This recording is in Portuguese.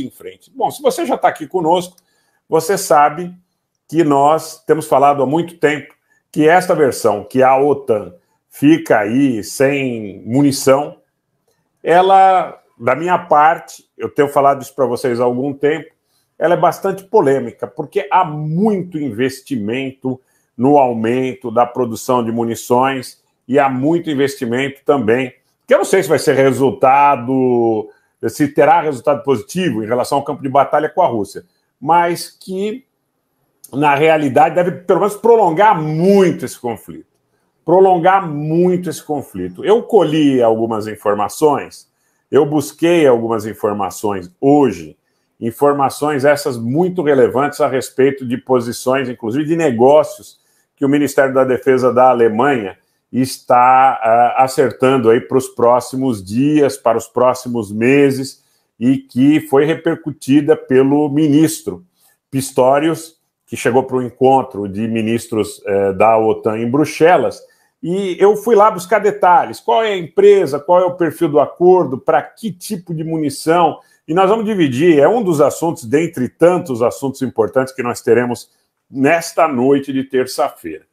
em frente. Bom, se você já está aqui conosco, você sabe que nós temos falado há muito tempo que esta versão, que a OTAN fica aí sem munição, ela, da minha parte, eu tenho falado isso para vocês há algum tempo, ela é bastante polêmica, porque há muito investimento no aumento da produção de munições e há muito investimento também, que eu não sei se vai ser resultado se terá resultado positivo em relação ao campo de batalha com a Rússia, mas que, na realidade, deve pelo menos prolongar muito esse conflito. Prolongar muito esse conflito. Eu colhi algumas informações, eu busquei algumas informações hoje, informações essas muito relevantes a respeito de posições, inclusive de negócios, que o Ministério da Defesa da Alemanha está uh, acertando aí para os próximos dias, para os próximos meses, e que foi repercutida pelo ministro Pistorius, que chegou para o encontro de ministros uh, da OTAN em Bruxelas. E eu fui lá buscar detalhes: qual é a empresa, qual é o perfil do acordo, para que tipo de munição. E nós vamos dividir, é um dos assuntos, dentre tantos assuntos importantes que nós teremos nesta noite de terça-feira.